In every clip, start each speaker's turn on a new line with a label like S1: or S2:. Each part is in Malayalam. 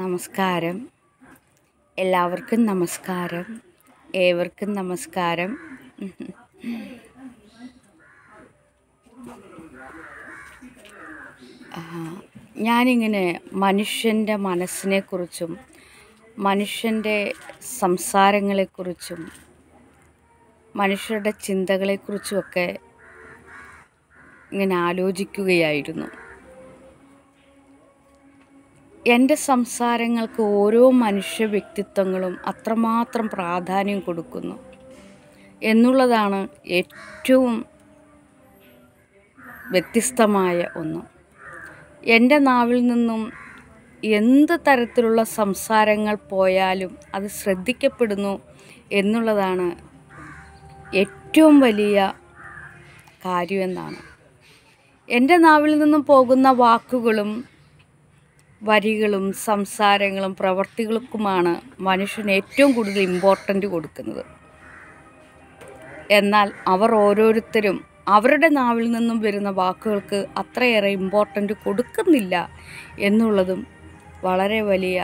S1: നമസ്കാരം എല്ലാവർക്കും നമസ്കാരം ഏവർക്കും നമസ്കാരം ഞാനിങ്ങനെ മനുഷ്യൻ്റെ മനസ്സിനെക്കുറിച്ചും മനുഷ്യൻ്റെ സംസാരങ്ങളെക്കുറിച്ചും മനുഷ്യരുടെ ചിന്തകളെക്കുറിച്ചുമൊക്കെ ഇങ്ങനെ ആലോചിക്കുകയായിരുന്നു എൻ്റെ സംസാരങ്ങൾക്ക് ഓരോ മനുഷ്യ വ്യക്തിത്വങ്ങളും അത്രമാത്രം പ്രാധാന്യം കൊടുക്കുന്നു എന്നുള്ളതാണ് ഏറ്റവും വ്യത്യസ്തമായ ഒന്ന് എൻ്റെ നാവിൽ നിന്നും എന്ത് തരത്തിലുള്ള സംസാരങ്ങൾ പോയാലും അത് ശ്രദ്ധിക്കപ്പെടുന്നു എന്നുള്ളതാണ് ഏറ്റവും വലിയ കാര്യമെന്നാണ് എൻ്റെ നാവിൽ നിന്നും പോകുന്ന വാക്കുകളും വരികളും സംസാരങ്ങളും പ്രവർത്തികൾക്കുമാണ് മനുഷ്യൻ ഏറ്റവും കൂടുതൽ ഇമ്പോർട്ടൻ്റ് കൊടുക്കുന്നത് എന്നാൽ അവർ ഓരോരുത്തരും അവരുടെ നാവിൽ നിന്നും വരുന്ന വാക്കുകൾക്ക് അത്രയേറെ ഇമ്പോർട്ടൻ്റ് കൊടുക്കുന്നില്ല എന്നുള്ളതും വളരെ വലിയ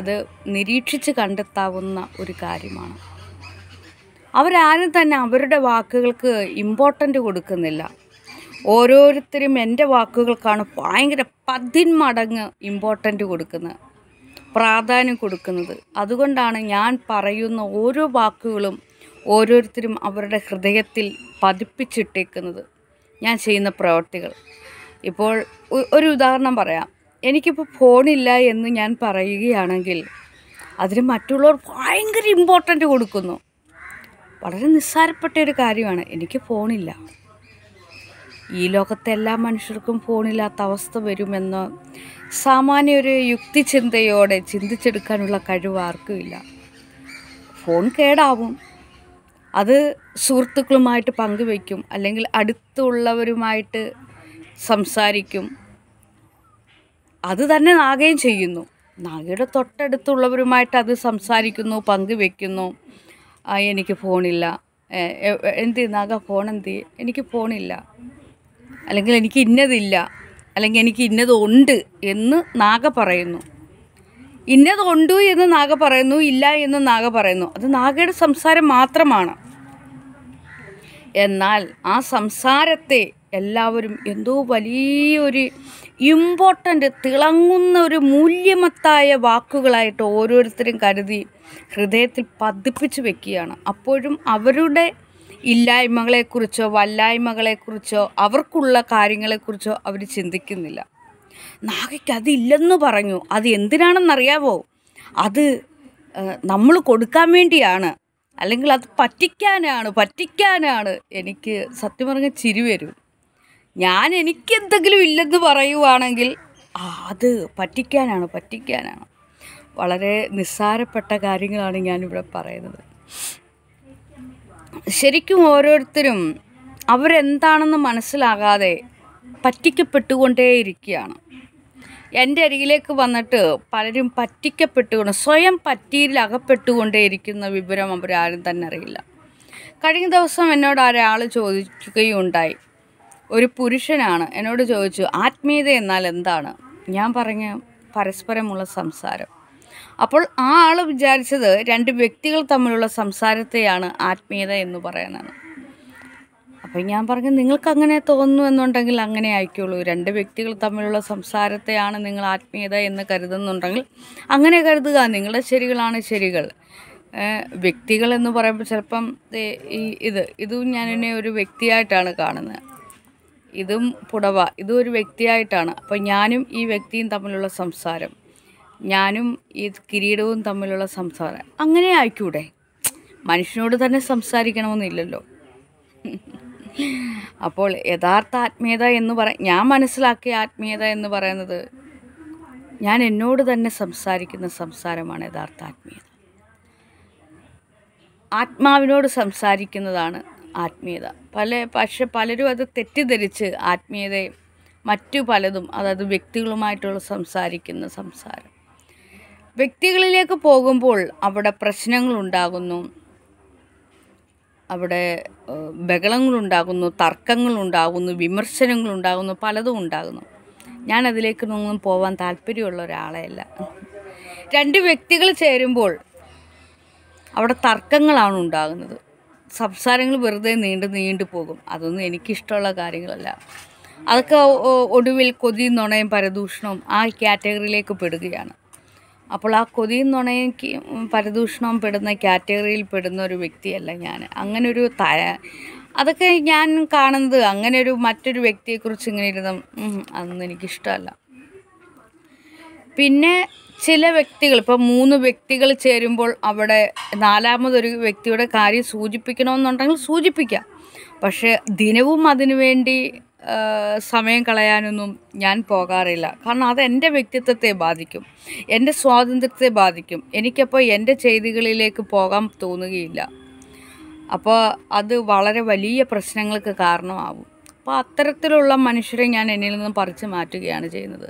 S1: അത് നിരീക്ഷിച്ച് കണ്ടെത്താവുന്ന ഒരു കാര്യമാണ് അവരാരും തന്നെ അവരുടെ വാക്കുകൾക്ക് ഇമ്പോർട്ടൻ്റ് കൊടുക്കുന്നില്ല ഓരോരുത്തരും എൻ്റെ വാക്കുകൾക്കാണ് ഭയങ്കര പതിന്മടങ്ങ് ഇമ്പോർട്ടൻ്റ് കൊടുക്കുന്നത് പ്രാധാന്യം കൊടുക്കുന്നത് അതുകൊണ്ടാണ് ഞാൻ പറയുന്ന ഓരോ വാക്കുകളും ഓരോരുത്തരും അവരുടെ ഹൃദയത്തിൽ പതിപ്പിച്ചിട്ടേക്കുന്നത് ഞാൻ ചെയ്യുന്ന പ്രവർത്തികൾ ഇപ്പോൾ ഒരു ഉദാഹരണം പറയാം എനിക്കിപ്പോൾ ഫോണില്ല എന്ന് ഞാൻ പറയുകയാണെങ്കിൽ അതിന് മറ്റുള്ളവർ ഭയങ്കര ഇമ്പോർട്ടൻ്റ് കൊടുക്കുന്നു വളരെ നിസ്സാരപ്പെട്ട ഒരു കാര്യമാണ് എനിക്ക് ഫോണില്ല ഈ ലോകത്തെ എല്ലാ മനുഷ്യർക്കും ഫോണില്ലാത്ത അവസ്ഥ വരുമെന്ന് സാമാന്യ ഒരു യുക്തിചിന്തയോടെ ചിന്തിച്ചെടുക്കാനുള്ള കഴിവ് ആർക്കുമില്ല ഫോൺ കേടാവും അത് സുഹൃത്തുക്കളുമായിട്ട് പങ്കുവയ്ക്കും അല്ലെങ്കിൽ അടുത്തുള്ളവരുമായിട്ട് സംസാരിക്കും അത് തന്നെ നാഗയും ചെയ്യുന്നു നാഗയുടെ തൊട്ടടുത്തുള്ളവരുമായിട്ട് അത് സംസാരിക്കുന്നു പങ്കുവെക്കുന്നു എനിക്ക് ഫോണില്ല എന്ത് നാഗ ഫോൺ എന്ത് എനിക്ക് ഫോണില്ല അല്ലെങ്കിൽ എനിക്ക് ഇന്നതില്ല അല്ലെങ്കിൽ എനിക്ക് ഇന്നതുണ്ട് എന്ന് നാഗ പറയുന്നു ഇന്നതുണ്ട് എന്ന് നാഗ പറയുന്നു ഇല്ല എന്ന് നാഗ പറയുന്നു അത് നാഗയുടെ സംസാരം മാത്രമാണ് എന്നാൽ ആ സംസാരത്തെ എല്ലാവരും എന്തോ വലിയൊരു ഇമ്പോർട്ടൻ്റ് തിളങ്ങുന്ന ഒരു മൂല്യമത്തായ വാക്കുകളായിട്ട് ഓരോരുത്തരും കരുതി ഹൃദയത്തിൽ പതിപ്പിച്ച് വെക്കുകയാണ് അപ്പോഴും അവരുടെ ഇല്ലായ്മകളെക്കുറിച്ചോ വല്ലായ്മകളെക്കുറിച്ചോ അവർക്കുള്ള കാര്യങ്ങളെക്കുറിച്ചോ അവർ ചിന്തിക്കുന്നില്ല നാഗയ്ക്ക് അതില്ലെന്ന് പറഞ്ഞു അത് എന്തിനാണെന്നറിയാവോ അത് നമ്മൾ കൊടുക്കാൻ വേണ്ടിയാണ് അല്ലെങ്കിൽ അത് പറ്റിക്കാനാണ് പറ്റിക്കാനാണ് എനിക്ക് സത്യം പറഞ്ഞ ചിരി വരും ഞാൻ എനിക്ക് എന്തെങ്കിലും ഇല്ലെന്ന് പറയുവാണെങ്കിൽ അത് പറ്റിക്കാനാണ് പറ്റിക്കാനാണ് വളരെ നിസ്സാരപ്പെട്ട കാര്യങ്ങളാണ് ഞാനിവിടെ പറയുന്നത് ശരിക്കും ഓരോരുത്തരും അവരെന്താണെന്ന് മനസ്സിലാകാതെ പറ്റിക്കപ്പെട്ടുകൊണ്ടേയിരിക്കുകയാണ് എൻ്റെ അരികിലേക്ക് വന്നിട്ട് പലരും പറ്റിക്കപ്പെട്ടുകൊണ്ട് സ്വയം പറ്റിയിൽ അകപ്പെട്ടുകൊണ്ടേയിരിക്കുന്ന വിവരം അവരാരും തന്നെ അറിയില്ല കഴിഞ്ഞ ദിവസം എന്നോട് ഒരാൾ ചോദിക്കുകയുണ്ടായി ഒരു പുരുഷനാണ് എന്നോട് ചോദിച്ചു ആത്മീയത എന്നാൽ എന്താണ് ഞാൻ പറഞ്ഞ പരസ്പരമുള്ള സംസാരം അപ്പോൾ ആ ആൾ വിചാരിച്ചത് രണ്ട് വ്യക്തികൾ തമ്മിലുള്ള സംസാരത്തെയാണ് ആത്മീയത എന്ന് പറയുന്നത് അപ്പോൾ ഞാൻ പറഞ്ഞു നിങ്ങൾക്ക് അങ്ങനെ തോന്നുന്നു എന്നുണ്ടെങ്കിൽ അങ്ങനെ ആയിക്കോളൂ രണ്ട് വ്യക്തികൾ തമ്മിലുള്ള സംസാരത്തെയാണ് നിങ്ങൾ ആത്മീയത എന്ന് കരുതുന്നുണ്ടെങ്കിൽ അങ്ങനെ കരുതുക നിങ്ങളുടെ ശരികളാണ് ശരികൾ വ്യക്തികൾ എന്ന് പറയുമ്പോൾ ചിലപ്പം ഈ ഇത് ഇതും ഞാനെന്നെ ഒരു വ്യക്തിയായിട്ടാണ് കാണുന്നത് ഇതും പുടവ ഇതും ഒരു വ്യക്തിയായിട്ടാണ് അപ്പോൾ ഞാനും ഈ വ്യക്തിയും തമ്മിലുള്ള സംസാരം ഞാനും ഈ കിരീടവും തമ്മിലുള്ള സംസാരം അങ്ങനെ ആയിക്കൂടെ മനുഷ്യനോട് തന്നെ സംസാരിക്കണമെന്നില്ലല്ലോ അപ്പോൾ യഥാർത്ഥ ആത്മീയത എന്ന് പറ ഞാൻ മനസ്സിലാക്കിയ ആത്മീയത എന്ന് പറയുന്നത് ഞാൻ എന്നോട് തന്നെ സംസാരിക്കുന്ന സംസാരമാണ് യഥാർത്ഥ ആത്മീയത ആത്മാവിനോട് സംസാരിക്കുന്നതാണ് ആത്മീയത പല പക്ഷെ പലരും അത് തെറ്റിദ്ധരിച്ച് ആത്മീയതയും മറ്റു പലതും അതായത് വ്യക്തികളുമായിട്ടുള്ള സംസാരിക്കുന്ന സംസാരം വ്യക്തികളിലേക്ക് പോകുമ്പോൾ അവിടെ പ്രശ്നങ്ങളുണ്ടാകുന്നു അവിടെ ബഹളങ്ങളുണ്ടാകുന്നു തർക്കങ്ങളുണ്ടാകുന്നു വിമർശനങ്ങളുണ്ടാകുന്നു പലതും ഉണ്ടാകുന്നു ഞാനതിലേക്കൊന്നും പോകാൻ താല്പര്യമുള്ള ഒരാളെയല്ല രണ്ട് വ്യക്തികൾ ചേരുമ്പോൾ അവിടെ തർക്കങ്ങളാണ് ഉണ്ടാകുന്നത് സംസാരങ്ങൾ വെറുതെ നീണ്ടു നീണ്ടു പോകും അതൊന്നും എനിക്കിഷ്ടമുള്ള കാര്യങ്ങളല്ല അതൊക്കെ ഒടുവിൽ കൊതി നുണയും പരദൂഷണവും ആ കാറ്റഗറിയിലേക്ക് പെടുകയാണ് അപ്പോൾ ആ കൊതിയും നുണയും പരദൂഷണവും പെടുന്ന കാറ്റഗറിയിൽ പെടുന്ന ഒരു വ്യക്തിയല്ല ഞാൻ അങ്ങനൊരു ത അതൊക്കെ ഞാൻ കാണുന്നത് അങ്ങനെ ഒരു മറ്റൊരു വ്യക്തിയെക്കുറിച്ച് ഇങ്ങനെ ഇരുന്ന് അതൊന്നും എനിക്കിഷ്ടമല്ല പിന്നെ ചില വ്യക്തികൾ ഇപ്പോൾ മൂന്ന് വ്യക്തികൾ ചേരുമ്പോൾ അവിടെ നാലാമതൊരു വ്യക്തിയുടെ കാര്യം സൂചിപ്പിക്കണമെന്നുണ്ടെങ്കിൽ സൂചിപ്പിക്കാം പക്ഷേ ദിനവും അതിനുവേണ്ടി സമയം കളയാനൊന്നും ഞാൻ പോകാറില്ല കാരണം അത് എൻ്റെ വ്യക്തിത്വത്തെ ബാധിക്കും എൻ്റെ സ്വാതന്ത്ര്യത്തെ ബാധിക്കും എനിക്കപ്പോൾ എൻ്റെ ചെയ്തികളിലേക്ക് പോകാൻ തോന്നുകയില്ല അപ്പോൾ അത് വളരെ വലിയ പ്രശ്നങ്ങൾക്ക് കാരണമാവും അപ്പോൾ അത്തരത്തിലുള്ള മനുഷ്യരെ ഞാൻ എന്നിൽ നിന്ന് പറിച്ചു മാറ്റുകയാണ് ചെയ്യുന്നത്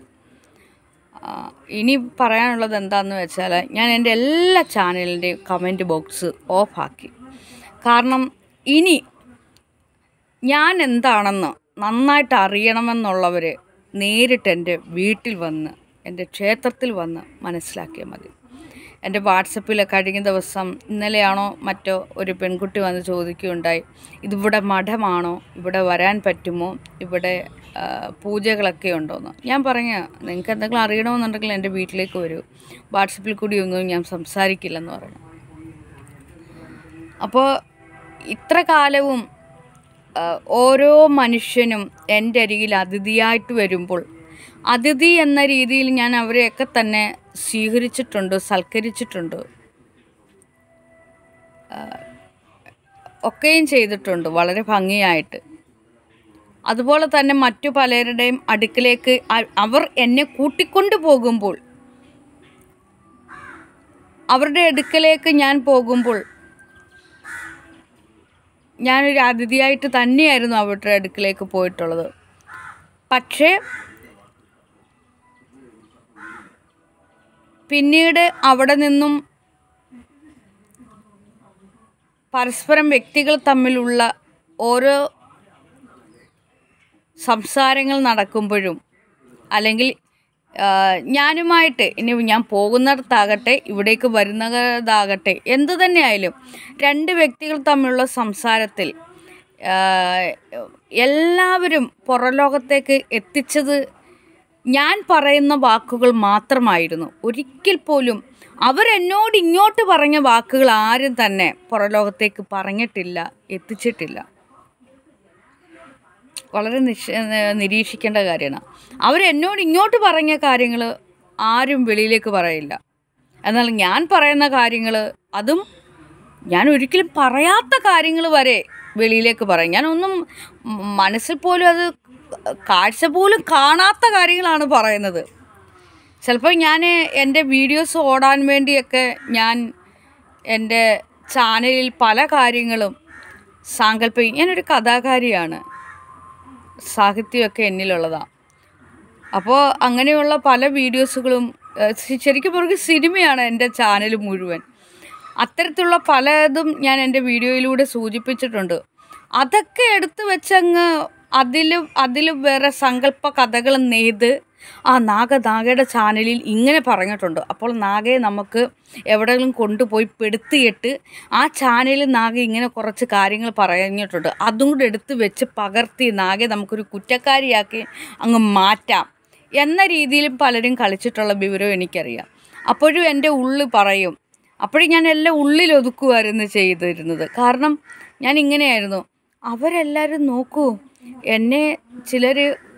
S1: ഇനി പറയാനുള്ളത് എന്താണെന്ന് വെച്ചാൽ ഞാൻ എൻ്റെ എല്ലാ ചാനലിൻ്റെയും കമൻറ്റ് ബോക്സ് ഓഫാക്കി കാരണം ഇനി ഞാൻ എന്താണെന്ന് നന്നായിട്ട് അറിയണമെന്നുള്ളവർ നേരിട്ട് എൻ്റെ വീട്ടിൽ വന്ന് എൻ്റെ ക്ഷേത്രത്തിൽ വന്ന് മനസ്സിലാക്കിയാൽ മതി എൻ്റെ വാട്സപ്പിൽ കഴിഞ്ഞ ദിവസം ഇന്നലെയാണോ മറ്റോ ഒരു പെൺകുട്ടി വന്ന് ചോദിക്കുകയുണ്ടായി ഇതിവിടെ മഠമാണോ ഇവിടെ വരാൻ പറ്റുമോ ഇവിടെ പൂജകളൊക്കെ ഉണ്ടോയെന്ന് ഞാൻ പറഞ്ഞ നിങ്ങൾക്ക് എന്തെങ്കിലും അറിയണമെന്നുണ്ടെങ്കിൽ എൻ്റെ വീട്ടിലേക്ക് വരൂ വാട്സപ്പിൽ കൂടി ഒന്നും ഞാൻ സംസാരിക്കില്ലെന്ന് പറഞ്ഞു അപ്പോൾ ഇത്ര കാലവും ഓരോ മനുഷ്യനും എൻ്റെ അരികിൽ അതിഥിയായിട്ട് വരുമ്പോൾ അതിഥി എന്ന രീതിയിൽ ഞാൻ അവരെയൊക്കെ തന്നെ സ്വീകരിച്ചിട്ടുണ്ട് സൽക്കരിച്ചിട്ടുണ്ട് ഒക്കെയും ചെയ്തിട്ടുണ്ട് വളരെ ഭംഗിയായിട്ട് അതുപോലെ തന്നെ മറ്റു പലരുടെയും അടുക്കിലേക്ക് അവർ എന്നെ കൂട്ടിക്കൊണ്ടു പോകുമ്പോൾ അവരുടെ അടുക്കലേക്ക് ഞാൻ പോകുമ്പോൾ ഞാനൊരു അതിഥിയായിട്ട് തന്നെയായിരുന്നു അവരുടെ അടുക്കിലേക്ക് പോയിട്ടുള്ളത് പക്ഷേ പിന്നീട് അവിടെ നിന്നും പരസ്പരം വ്യക്തികൾ തമ്മിലുള്ള ഓരോ സംസാരങ്ങൾ നടക്കുമ്പോഴും അല്ലെങ്കിൽ ഞാനുമായിട്ട് ഇനി ഞാൻ പോകുന്നിടത്താകട്ടെ ഇവിടേക്ക് വരുന്നതാകട്ടെ എന്തു തന്നെയായാലും രണ്ട് വ്യക്തികൾ തമ്മിലുള്ള സംസാരത്തിൽ എല്ലാവരും പുറലോകത്തേക്ക് എത്തിച്ചത് ഞാൻ പറയുന്ന വാക്കുകൾ മാത്രമായിരുന്നു ഒരിക്കൽ പോലും അവരെന്നോട് ഇങ്ങോട്ട് പറഞ്ഞ വാക്കുകൾ ആരും തന്നെ പുറലോകത്തേക്ക് പറഞ്ഞിട്ടില്ല എത്തിച്ചിട്ടില്ല വളരെ നിശ നിരീക്ഷിക്കേണ്ട കാര്യമാണ് അവരെന്നോട് ഇങ്ങോട്ട് പറഞ്ഞ കാര്യങ്ങൾ ആരും വെളിയിലേക്ക് പറയില്ല എന്നാൽ ഞാൻ പറയുന്ന കാര്യങ്ങൾ അതും ഞാൻ ഒരിക്കലും പറയാത്ത കാര്യങ്ങൾ വരെ വെളിയിലേക്ക് പറയും ഞാനൊന്നും മനസ്സിൽ പോലും അത് കാഴ്ച പോലും കാണാത്ത കാര്യങ്ങളാണ് പറയുന്നത് ചിലപ്പോൾ ഞാൻ എൻ്റെ വീഡിയോസ് ഓടാൻ വേണ്ടിയൊക്കെ ഞാൻ എൻ്റെ ചാനലിൽ പല കാര്യങ്ങളും സാങ്കല്പിക ഞാനൊരു കഥാകാരിയാണ് സാഹിത്യമൊക്കെ എന്നിലുള്ളതാണ് അപ്പോൾ അങ്ങനെയുള്ള പല വീഡിയോസുകളും ശരിക്കും പറഞ്ഞ സിനിമയാണ് എൻ്റെ ചാനൽ മുഴുവൻ അത്തരത്തിലുള്ള പലതും ഞാൻ എൻ്റെ വീഡിയോയിലൂടെ സൂചിപ്പിച്ചിട്ടുണ്ട് അതൊക്കെ എടുത്തു വെച്ചങ്ങ് അതിലും അതിലും വേറെ സങ്കല്പ കഥകൾ നെയ്ത് ആ നാഗ നാഗയുടെ ചാനലിൽ ഇങ്ങനെ പറഞ്ഞിട്ടുണ്ട് അപ്പോൾ നാഗയെ നമുക്ക് എവിടെയെങ്കിലും കൊണ്ടുപോയി പെടുത്തിയിട്ട് ആ ചാനലിൽ നാഗ ഇങ്ങനെ കുറച്ച് കാര്യങ്ങൾ പറഞ്ഞിട്ടുണ്ട് അതും കൂടെ എടുത്ത് വെച്ച് പകർത്തി നാഗയെ നമുക്കൊരു കുറ്റക്കാരിയാക്കി അങ്ങ് മാറ്റാം എന്ന രീതിയിലും പലരും കളിച്ചിട്ടുള്ള വിവരം എനിക്കറിയാം അപ്പോഴും എൻ്റെ ഉള്ളു പറയും അപ്പോഴും ഞാൻ എല്ലാം ഉള്ളിൽ ഒതുക്കുമായിരുന്നു ചെയ്തിരുന്നത് കാരണം ഞാൻ ഇങ്ങനെയായിരുന്നു അവരെല്ലാവരും നോക്കൂ എന്നെ ചിലർ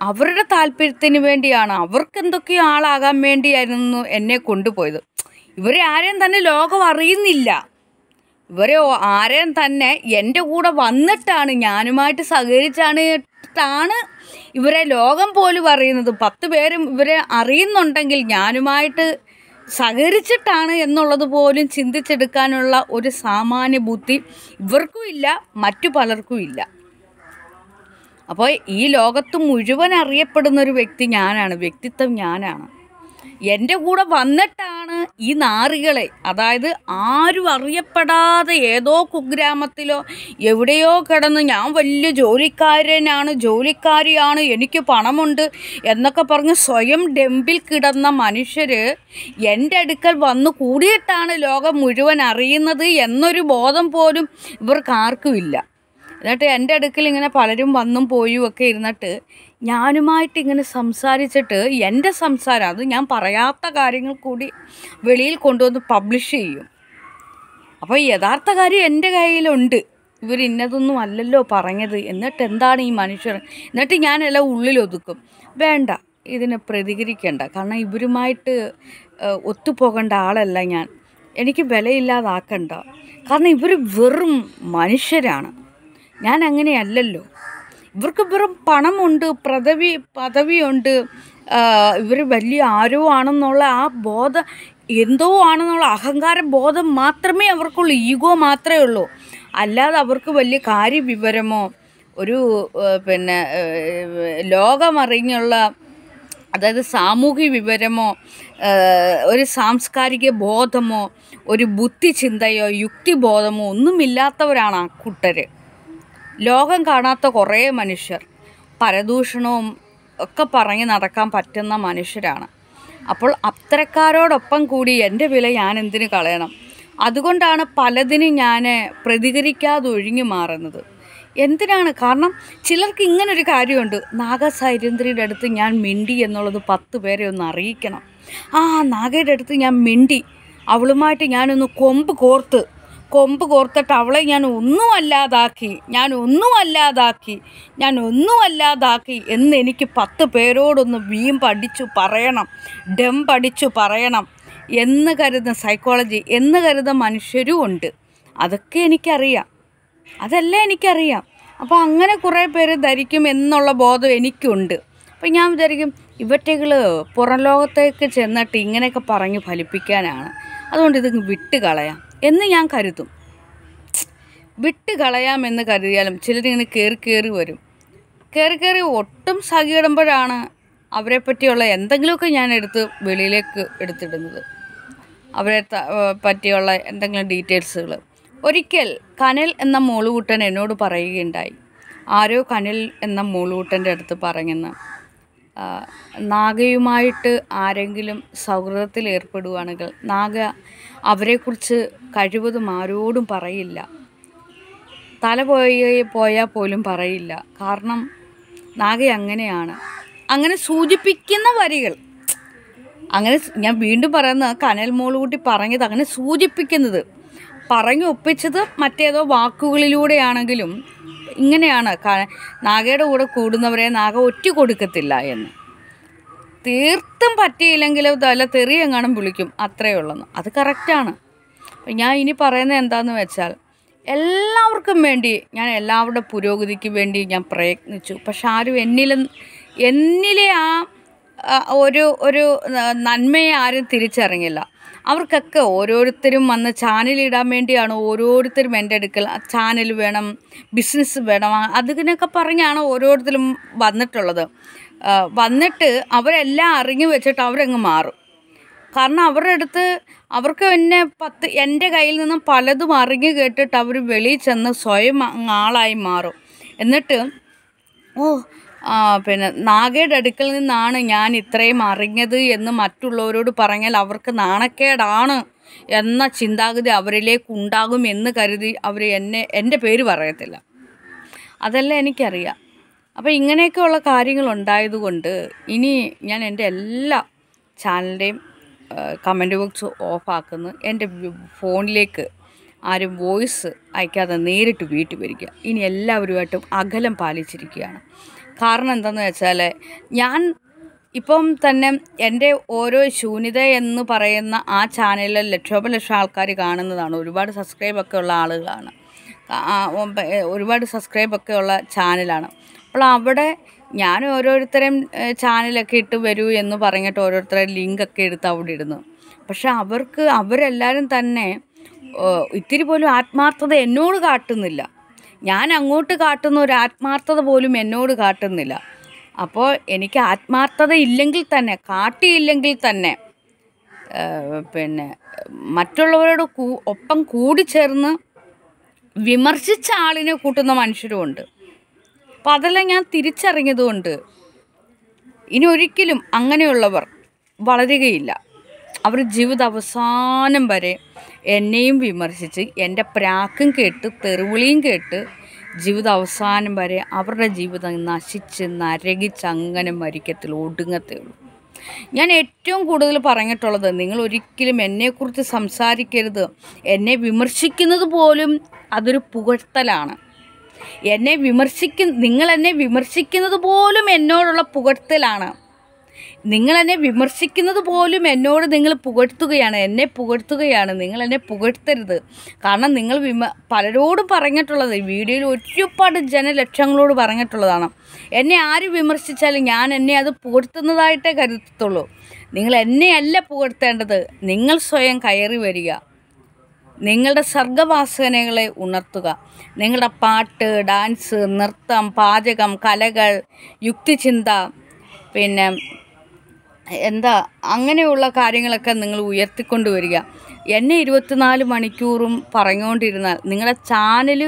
S1: അവരുടെ താല്പര്യത്തിന് വേണ്ടിയാണ് അവർക്ക് എന്തൊക്കെയോ ആളാകാൻ വേണ്ടിയായിരുന്നു എന്നെ കൊണ്ടുപോയത് ഇവരെ ആരെയും തന്നെ ലോകം അറിയുന്നില്ല ഇവരെ ആരെയും തന്നെ എൻ്റെ കൂടെ വന്നിട്ടാണ് ഞാനുമായിട്ട് സഹകരിച്ചാണ് ാണ് ഇവരെ ലോകം പോലും അറിയുന്നത് പത്ത് പേരും ഇവരെ അറിയുന്നുണ്ടെങ്കിൽ ഞാനുമായിട്ട് സഹകരിച്ചിട്ടാണ് എന്നുള്ളത് പോലും ചിന്തിച്ചെടുക്കാനുള്ള ഒരു സാമാന്യ ബുദ്ധി ഇവർക്കും ഇല്ല മറ്റു പലർക്കും ഇല്ല അപ്പോൾ ഈ ലോകത്ത് മുഴുവൻ അറിയപ്പെടുന്ന ഒരു വ്യക്തി ഞാനാണ് വ്യക്തിത്വം ഞാനാണ് എൻ്റെ കൂടെ വന്നിട്ടാണ് ഈ നാറികളെ അതായത് ആരും അറിയപ്പെടാതെ ഏതോ കുഗ്രാമത്തിലോ എവിടെയോ കിടന്ന് ഞാൻ വലിയ ജോലിക്കാരനാണ് ജോലിക്കാരിയാണ് എനിക്ക് പണമുണ്ട് എന്നൊക്കെ പറഞ്ഞ് സ്വയം ഡെമ്പിൽ കിടന്ന മനുഷ്യർ എൻ്റെ അടുക്കൽ വന്നു കൂടിയിട്ടാണ് ലോകം മുഴുവൻ അറിയുന്നത് എന്നൊരു ബോധം പോലും ഇവർക്കാർക്കുമില്ല എന്നിട്ട് എൻ്റെ അടുക്കൽ ഇങ്ങനെ പലരും വന്നും പോയും ഒക്കെ ഇരുന്നിട്ട് ഞാനുമായിട്ട് ഇങ്ങനെ സംസാരിച്ചിട്ട് എൻ്റെ സംസാരം അത് ഞാൻ പറയാത്ത കാര്യങ്ങൾ കൂടി വെളിയിൽ കൊണ്ടുവന്ന് പബ്ലിഷ് ചെയ്യും അപ്പോൾ യഥാർത്ഥ കാര്യം എൻ്റെ കയ്യിലുണ്ട് ഇവർ ഇന്നതൊന്നും അല്ലല്ലോ പറഞ്ഞത് എന്നിട്ട് എന്താണ് ഈ മനുഷ്യർ എന്നിട്ട് ഞാനെല്ലാം ഉള്ളിലൊതുക്കും വേണ്ട ഇതിനെ പ്രതികരിക്കേണ്ട കാരണം ഇവരുമായിട്ട് ഒത്തുപോകേണ്ട ആളല്ല ഞാൻ എനിക്ക് വിലയില്ലാതാക്കണ്ട കാരണം ഇവർ വെറും മനുഷ്യരാണ് ഞാൻ അങ്ങനെയല്ലല്ലോ ഇവർക്ക് വെറും പണമുണ്ട് പദവി പദവിയുണ്ട് ഇവർ വലിയ ആരോ ആണെന്നുള്ള ആ ബോധം എന്തോ ആണെന്നുള്ള അഹങ്കാര ബോധം മാത്രമേ അവർക്കുള്ളൂ ഈഗോ മാത്രമേ ഉള്ളൂ അല്ലാതെ അവർക്ക് വലിയ കാര്യവിവരമോ ഒരു പിന്നെ ലോകമറിഞ്ഞുള്ള അതായത് സാമൂഹിക വിവരമോ ഒരു സാംസ്കാരിക ബോധമോ ഒരു ബുദ്ധിചിന്തയോ യുക്തിബോധമോ ഒന്നുമില്ലാത്തവരാണ് ആ കൂട്ടർ ലോകം കാണാത്ത കുറേ മനുഷ്യർ പരദൂഷണവും ഒക്കെ പറഞ്ഞ് നടക്കാൻ പറ്റുന്ന മനുഷ്യരാണ് അപ്പോൾ അത്തരക്കാരോടൊപ്പം കൂടി എൻ്റെ വില ഞാൻ എന്തിന് കളയണം അതുകൊണ്ടാണ് പലതിനും ഞാൻ പ്രതികരിക്കാതെ ഒഴിഞ്ഞു മാറുന്നത് എന്തിനാണ് കാരണം ചിലർക്ക് ഇങ്ങനൊരു കാര്യമുണ്ട് നാഗസൈരന്ദ്രിയുടെ അടുത്ത് ഞാൻ മിണ്ടി എന്നുള്ളത് പത്ത് പേരെ ഒന്ന് അറിയിക്കണം ആ നാഗയുടെ അടുത്ത് ഞാൻ മിണ്ടി അവളുമായിട്ട് ഞാനൊന്ന് കൊമ്പ് കോർത്ത് കൊമ്പ് കോർത്തിട്ട് അവളെ ഞാൻ ഒന്നും അല്ലാതാക്കി ഞാൻ ഒന്നും അല്ലാതാക്കി ഞാൻ ഒന്നും അല്ലാതാക്കി എന്ന് എനിക്ക് പത്ത് പേരോടൊന്ന് വീം പഠിച്ചു പറയണം ഡം പഠിച്ചു പറയണം എന്ന് കരുതുന്ന സൈക്കോളജി എന്ന് കരുതുന്ന മനുഷ്യരും ഉണ്ട് അതൊക്കെ എനിക്കറിയാം അതെല്ലാം എനിക്കറിയാം അപ്പോൾ അങ്ങനെ കുറേ പേര് ധരിക്കും എന്നുള്ള ബോധം എനിക്കുണ്ട് അപ്പം ഞാൻ വിചാരിക്കും ഇവറ്റകൾ പുറം ലോകത്തേക്ക് ചെന്നിട്ട് ഇങ്ങനെയൊക്കെ പറഞ്ഞ് ഫലിപ്പിക്കാനാണ് അതുകൊണ്ട് ഇത് വിട്ട് കളയാം എന്ന് ഞാൻ കരുതും വിട്ട് കളയാമെന്ന് കരുതിയാലും ചിലരിങ്ങനെ കയറി കയറി വരും കയറി കയറി ഒട്ടും സഹിയിടുമ്പോഴാണ് അവരെ പറ്റിയുള്ള എന്തെങ്കിലുമൊക്കെ ഞാൻ എടുത്ത് വെളിയിലേക്ക് എടുത്തിടുന്നത് അവരെ പറ്റിയുള്ള എന്തെങ്കിലും ഡീറ്റെയിൽസുകൾ ഒരിക്കൽ കനൽ എന്ന മോളുകുട്ടൻ എന്നോട് പറയുകയുണ്ടായി ആരോ കനൽ എന്ന മോളുകുട്ടൻ്റെ അടുത്ത് പറഞ്ഞെന്ന് നാഗയുമായിട്ട് ആരെങ്കിലും സൗഹൃദത്തിൽ ഏർപ്പെടുകയാണെങ്കിൽ നാഗ അവരെക്കുറിച്ച് കഴിവതും ആരോടും പറയില്ല തല പോയി പോയാൽ പോലും പറയില്ല കാരണം നാഗ അങ്ങനെയാണ് അങ്ങനെ സൂചിപ്പിക്കുന്ന വരികൾ അങ്ങനെ ഞാൻ വീണ്ടും പറയുന്ന കനൽ മോളുകൂട്ടി പറഞ്ഞത് അങ്ങനെ സൂചിപ്പിക്കുന്നത് പറഞ്ഞു ഒപ്പിച്ചത് മറ്റേതോ വാക്കുകളിലൂടെയാണെങ്കിലും ഇങ്ങനെയാണ് നാഗയുടെ കൂടെ കൂടുന്നവരെ നാഗ ഒറ്റ കൊടുക്കത്തില്ല എന്ന് തീർത്തും പറ്റിയില്ലെങ്കിൽ തല തെറി എങ്ങാനും വിളിക്കും അത്രയേ ഉള്ളെന്ന് അത് കറക്റ്റാണ് ഞാൻ ഇനി പറയുന്നത് എന്താന്ന് വെച്ചാൽ എല്ലാവർക്കും വേണ്ടി ഞാൻ എല്ലാവരുടെ പുരോഗതിക്ക് വേണ്ടി ഞാൻ പ്രയത്നിച്ചു പക്ഷെ ആരും എന്നിലും എന്നിലെ ആ ഒരു ഒരു നന്മയെ ആരും തിരിച്ചറിഞ്ഞില്ല അവർക്കൊക്കെ ഓരോരുത്തരും വന്ന് ചാനലിടാൻ വേണ്ടിയാണ് ഓരോരുത്തരും എൻ്റെ അടുക്കൽ ചാനൽ വേണം ബിസിനസ് വേണം അതിനൊക്കെ പറഞ്ഞാണ് ഓരോരുത്തരും വന്നിട്ടുള്ളത് വന്നിട്ട് അവരെല്ലാം അറിഞ്ഞു വെച്ചിട്ട് അവരങ്ങ് മാറും കാരണം അവരുടെ അടുത്ത് അവർക്ക് എന്നെ പത്ത് എൻ്റെ കയ്യിൽ നിന്നും പലതും അറിഞ്ഞു കേട്ടിട്ട് അവർ വെളിയിൽ ചെന്ന് സ്വയം ആളായി മാറും എന്നിട്ട് ഓ പിന്നെ നാഗയുടെ അടുക്കൽ നിന്നാണ് ഞാൻ ഇത്രയും അറിഞ്ഞത് എന്ന് മറ്റുള്ളവരോട് പറഞ്ഞാൽ അവർക്ക് നാണക്കേടാണ് എന്ന ചിന്താഗതി അവരിലേക്ക് ഉണ്ടാകും എന്ന് കരുതി അവർ എന്നെ എൻ്റെ പേര് പറയത്തില്ല അതെല്ലാം എനിക്കറിയാം അപ്പോൾ ഇങ്ങനെയൊക്കെയുള്ള കാര്യങ്ങൾ ഉണ്ടായതുകൊണ്ട് ഇനി ഞാൻ എൻ്റെ എല്ലാ ചാനലിൻ്റെയും കമൻറ്റ് ബോക്സ് ഓഫാക്കുന്നു എൻ്റെ ഫോണിലേക്ക് ആരും വോയിസ് അയക്കാതെ നേരിട്ട് വീട്ടിൽ വരിക ഇനി എല്ലാവരുമായിട്ടും അകലം പാലിച്ചിരിക്കുകയാണ് കാരണം എന്താണെന്ന് വെച്ചാൽ ഞാൻ ഇപ്പം തന്നെ എൻ്റെ ഓരോ ശൂന്യത എന്ന് പറയുന്ന ആ ചാനലിൽ ലക്ഷം ആൾക്കാർ കാണുന്നതാണ് ഒരുപാട് സബ്സ്ക്രൈബൊക്കെ ഉള്ള ആളുകളാണ് ഒരുപാട് സബ്സ്ക്രൈബൊക്കെ ഉള്ള ചാനലാണ് അപ്പോൾ അവിടെ ഞാൻ ഓരോരുത്തരെയും ചാനലൊക്കെ ഇട്ട് വരൂ എന്ന് പറഞ്ഞിട്ട് ഓരോരുത്തരെ ലിങ്കൊക്കെ എടുത്ത് അവിടെ ഇടുന്നു പക്ഷെ അവർക്ക് അവരെല്ലാവരും തന്നെ ഇത്തിരി പോലും ആത്മാർത്ഥത എന്നോട് കാട്ടുന്നില്ല ഞാൻ അങ്ങോട്ട് കാട്ടുന്ന ഒരു ആത്മാർത്ഥത പോലും എന്നോട് കാട്ടുന്നില്ല അപ്പോൾ എനിക്ക് ആത്മാർത്ഥത ഇല്ലെങ്കിൽ തന്നെ കാട്ടിയില്ലെങ്കിൽ തന്നെ പിന്നെ മറ്റുള്ളവരോട് കൂ ഒപ്പം കൂടിച്ചേർന്ന് വിമർശിച്ച ആളിനെ കൂട്ടുന്ന മനുഷ്യരുമുണ്ട് അപ്പം അതെല്ലാം ഞാൻ തിരിച്ചറിഞ്ഞതുകൊണ്ട് ഇനി ഒരിക്കലും അങ്ങനെയുള്ളവർ വളരുകയില്ല അവർ ജീവിത അവസാനം വരെ എന്നെയും വിമർശിച്ച് എൻ്റെ പ്രാക്കും കേട്ട് തെറിവിളിയും കേട്ട് ജീവിത അവസാനം വരെ അവരുടെ ജീവിതം നശിച്ച് നരകിച്ച് അങ്ങനെ മരിക്കത്തിൽ ഒടുങ്ങത്തേ ഉള്ളൂ ഞാൻ ഏറ്റവും കൂടുതൽ പറഞ്ഞിട്ടുള്ളത് നിങ്ങൾ ഒരിക്കലും എന്നെക്കുറിച്ച് സംസാരിക്കരുത് എന്നെ വിമർശിക്കുന്നത് പോലും അതൊരു പുകഴ്ത്തലാണ് എന്നെ വിമർശിക്കുന്ന നിങ്ങൾ എന്നെ വിമർശിക്കുന്നത് പോലും എന്നോടുള്ള പുകഴ്ത്തലാണ് നിങ്ങൾ എന്നെ വിമർശിക്കുന്നത് പോലും എന്നോട് നിങ്ങൾ പുകഴ്ത്തുകയാണ് എന്നെ പുകഴ്ത്തുകയാണ് നിങ്ങൾ എന്നെ പുകഴ്ത്തരുത് കാരണം നിങ്ങൾ വിമ പലരോടും പറഞ്ഞിട്ടുള്ളത് വീഡിയോയിൽ ഒരുപാട് ജനലക്ഷങ്ങളോട് പറഞ്ഞിട്ടുള്ളതാണ് എന്നെ ആര് വിമർശിച്ചാലും ഞാൻ എന്നെ അത് പുകഴ്ത്തുന്നതായിട്ടേ കരുതത്തുള്ളൂ നിങ്ങൾ എന്നെയല്ല പുകഴ്ത്തേണ്ടത് നിങ്ങൾ സ്വയം കയറി വരിക നിങ്ങളുടെ സർഗവാസനകളെ ഉണർത്തുക നിങ്ങളുടെ പാട്ട് ഡാൻസ് നൃത്തം പാചകം കലകൾ യുക്തിചിന്ത പിന്നെ എന്താ അങ്ങനെയുള്ള കാര്യങ്ങളൊക്കെ നിങ്ങൾ ഉയർത്തിക്കൊണ്ട് വരിക എന്നെ ഇരുപത്തിനാല് മണിക്കൂറും പറഞ്ഞുകൊണ്ടിരുന്നാൽ നിങ്ങളുടെ ചാനൽ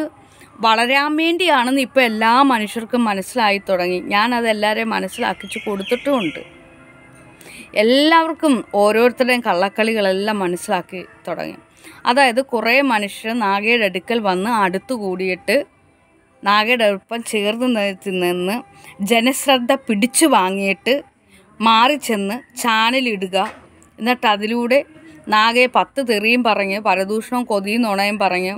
S1: വളരാൻ വേണ്ടിയാണെന്ന് ഇപ്പോൾ എല്ലാ മനുഷ്യർക്കും മനസ്സിലായി തുടങ്ങി ഞാനത് എല്ലാവരെയും മനസ്സിലാക്കിച്ചു കൊടുത്തിട്ടുമുണ്ട് എല്ലാവർക്കും ഓരോരുത്തരുടെയും കള്ളക്കളികളെല്ലാം മനസ്സിലാക്കി തുടങ്ങി അതായത് കുറേ മനുഷ്യർ നാഗയുടെ അടുക്കൽ വന്ന് അടുത്തു കൂടിയിട്ട് നാഗയുടെ ഒപ്പം ചേർന്ന് നിന്ന് ജനശ്രദ്ധ പിടിച്ചു വാങ്ങിയിട്ട് ചെന്ന് ചാനലിടുക എന്നിട്ട് അതിലൂടെ നാഗയെ പത്ത് തെറിയും പറഞ്ഞ് പരദൂഷണവും കൊതിയും നുണയും പറഞ്ഞ്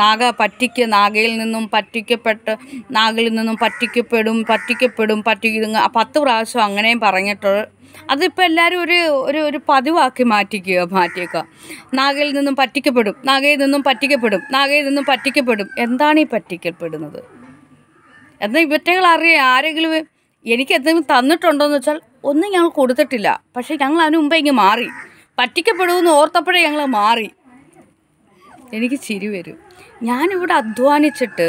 S1: നാഗ പറ്റിക്ക് നാഗയിൽ നിന്നും പറ്റിക്കപ്പെട്ട് നാഗയിൽ നിന്നും പറ്റിക്കപ്പെടും പറ്റിക്കപ്പെടും പറ്റിക്കും പത്ത് പ്രാവശ്യം അങ്ങനെയും പറഞ്ഞിട്ടുള്ള അതിപ്പോൾ എല്ലാവരും ഒരു ഒരു ഒരു പതിവാക്കി മാറ്റിക്കുക മാറ്റിയേക്കുക നാഗയിൽ നിന്നും പറ്റിക്കപ്പെടും നാഗയിൽ നിന്നും പറ്റിക്കപ്പെടും നാഗയിൽ നിന്നും പറ്റിക്കപ്പെടും എന്താണ് ഈ പറ്റിക്കപ്പെടുന്നത് എന്നാൽ ഇവറ്റകൾ അറിയാം ആരെങ്കിലും എനിക്ക് എന്തെങ്കിലും തന്നിട്ടുണ്ടോ എന്ന് വെച്ചാൽ ഒന്നും ഞങ്ങൾ കൊടുത്തിട്ടില്ല പക്ഷേ ഞങ്ങൾ അതിന് മുമ്പേ ഇങ്ങ് മാറി പറ്റിക്കപ്പെടുമെന്ന് ഓർത്തപ്പോഴേ ഞങ്ങൾ മാറി എനിക്ക് ചിരി വരും ഞാനിവിടെ അധ്വാനിച്ചിട്ട്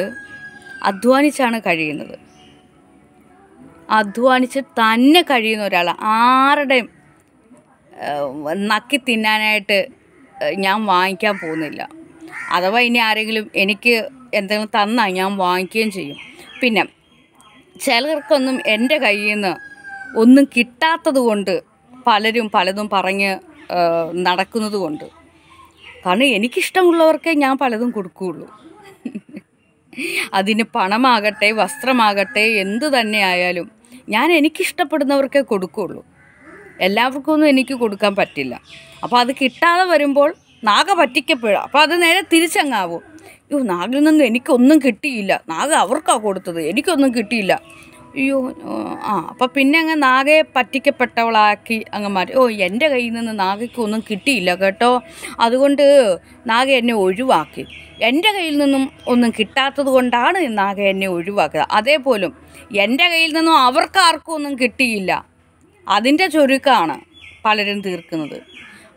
S1: അധ്വാനിച്ചാണ് കഴിയുന്നത് അധ്വാനിച്ച് തന്നെ കഴിയുന്ന ഒരാൾ ആരുടെയും നക്കി തിന്നാനായിട്ട് ഞാൻ വാങ്ങിക്കാൻ പോകുന്നില്ല അഥവാ ഇനി ആരെങ്കിലും എനിക്ക് എന്തെങ്കിലും തന്നാൽ ഞാൻ വാങ്ങിക്കുകയും ചെയ്യും പിന്നെ ചിലർക്കൊന്നും എൻ്റെ കയ്യിൽ നിന്ന് ഒന്നും കിട്ടാത്തത് കൊണ്ട് പലരും പലതും പറഞ്ഞ് നടക്കുന്നത് കൊണ്ട് കാരണം എനിക്കിഷ്ടമുള്ളവർക്കേ ഞാൻ പലതും കൊടുക്കുകയുള്ളൂ അതിന് പണമാകട്ടെ വസ്ത്രമാകട്ടെ എന്ത് തന്നെ ആയാലും ഞാൻ എനിക്കിഷ്ടപ്പെടുന്നവർക്കേ കൊടുക്കുകയുള്ളൂ എല്ലാവർക്കും ഒന്നും എനിക്ക് കൊടുക്കാൻ പറ്റില്ല അപ്പോൾ അത് കിട്ടാതെ വരുമ്പോൾ നാഗ പറ്റിക്കപ്പോഴും അപ്പോൾ അത് നേരെ തിരിച്ചങ്ങാവും അയ്യോ നാഗിൽ നിന്നും എനിക്കൊന്നും കിട്ടിയില്ല നാഗ അവർക്കാണ് കൊടുത്തത് എനിക്കൊന്നും കിട്ടിയില്ല അയ്യോ ആ അപ്പം പിന്നെ അങ്ങ് നാഗയെ പറ്റിക്കപ്പെട്ടവളാക്കി അങ്ങ് മാറ്റി ഓ എൻ്റെ കയ്യിൽ നിന്ന് നാഗയ്ക്കൊന്നും കിട്ടിയില്ല കേട്ടോ അതുകൊണ്ട് നാഗ എന്നെ ഒഴിവാക്കി എൻ്റെ കയ്യിൽ നിന്നും ഒന്നും കിട്ടാത്തത് കൊണ്ടാണ് നാഗ എന്നെ ഒഴിവാക്കുക അതേപോലും എൻ്റെ കയ്യിൽ നിന്നും അവർക്ക് ആർക്കും ഒന്നും കിട്ടിയില്ല അതിൻ്റെ ചുരുക്കമാണ് പലരും തീർക്കുന്നത്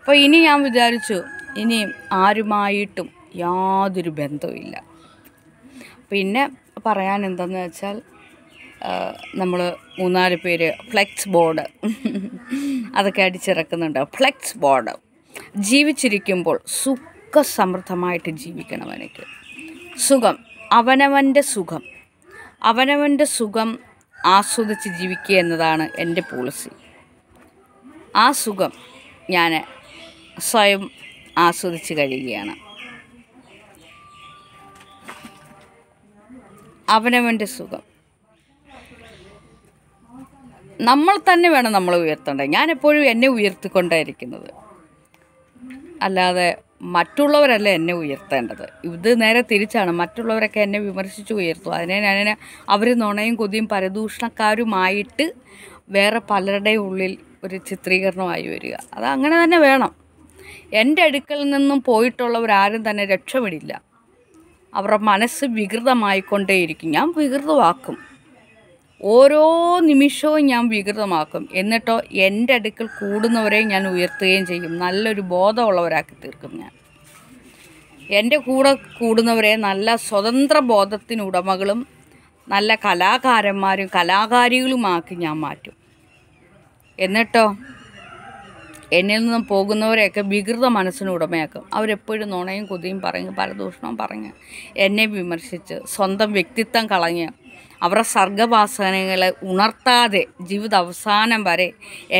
S1: അപ്പോൾ ഇനി ഞാൻ വിചാരിച്ചു ഇനി ആരുമായിട്ടും യാതൊരു ബന്ധവുമില്ല പിന്നെ പറയാൻ എന്തെന്ന് വെച്ചാൽ നമ്മൾ മൂന്നാല് പേര് ഫ്ലെക്സ് ബോർഡ് അതൊക്കെ അടിച്ചിറക്കുന്നുണ്ട് ഫ്ലെക്സ് ബോർഡ് ജീവിച്ചിരിക്കുമ്പോൾ സുഖസമൃദ്ധമായിട്ട് ജീവിക്കണം എനിക്ക് സുഖം അവനവൻ്റെ സുഖം അവനവൻ്റെ സുഖം ആസ്വദിച്ച് ജീവിക്കുക എന്നതാണ് എൻ്റെ പോളിസി ആ സുഖം ഞാൻ സ്വയം ആസ്വദിച്ച് കഴിയുകയാണ് അവനവൻ്റെ സുഖം നമ്മൾ തന്നെ വേണം നമ്മൾ ഉയർത്തേണ്ടത് എപ്പോഴും എന്നെ ഉയർത്തിക്കൊണ്ടായിരിക്കുന്നത് അല്ലാതെ മറ്റുള്ളവരല്ല എന്നെ ഉയർത്തേണ്ടത് ഇത് നേരെ തിരിച്ചാണ് മറ്റുള്ളവരൊക്കെ എന്നെ വിമർശിച്ച് ഉയർത്തും അതിനെ ഞാൻ അവർ നുണയും കൊതിയും പരദൂഷണക്കാരുമായിട്ട് വേറെ പലരുടെ ഉള്ളിൽ ഒരു ചിത്രീകരണമായി വരിക അത് അങ്ങനെ തന്നെ വേണം എൻ്റെ അടുക്കൽ നിന്നും പോയിട്ടുള്ളവരാരും തന്നെ രക്ഷപ്പെടില്ല അവരുടെ മനസ്സ് വികൃതമായിക്കൊണ്ടേയിരിക്കും ഞാൻ വികൃതമാക്കും ഓരോ നിമിഷവും ഞാൻ വികൃതമാക്കും എന്നിട്ടോ എൻ്റെ അടുക്കൽ കൂടുന്നവരെ ഞാൻ ഉയർത്തുകയും ചെയ്യും നല്ലൊരു ബോധമുള്ളവരാക്കി തീർക്കും ഞാൻ എൻ്റെ കൂടെ കൂടുന്നവരെ നല്ല സ്വതന്ത്ര ബോധത്തിനുടമകളും ഉടമകളും നല്ല കലാകാരന്മാരും കലാകാരികളുമാക്കി ഞാൻ മാറ്റും എന്നിട്ടോ എന്നിൽ നിന്നും പോകുന്നവരെയൊക്കെ വികൃത മനസ്സിന് ഉടമയാക്കും അവരെപ്പോഴും നുണയും കൊതിയും പറഞ്ഞ് പരദൂഷണവും പറഞ്ഞ് എന്നെ വിമർശിച്ച് സ്വന്തം വ്യക്തിത്വം കളഞ്ഞ് അവരുടെ സർഗവാസനകളെ ഉണർത്താതെ ജീവിത അവസാനം വരെ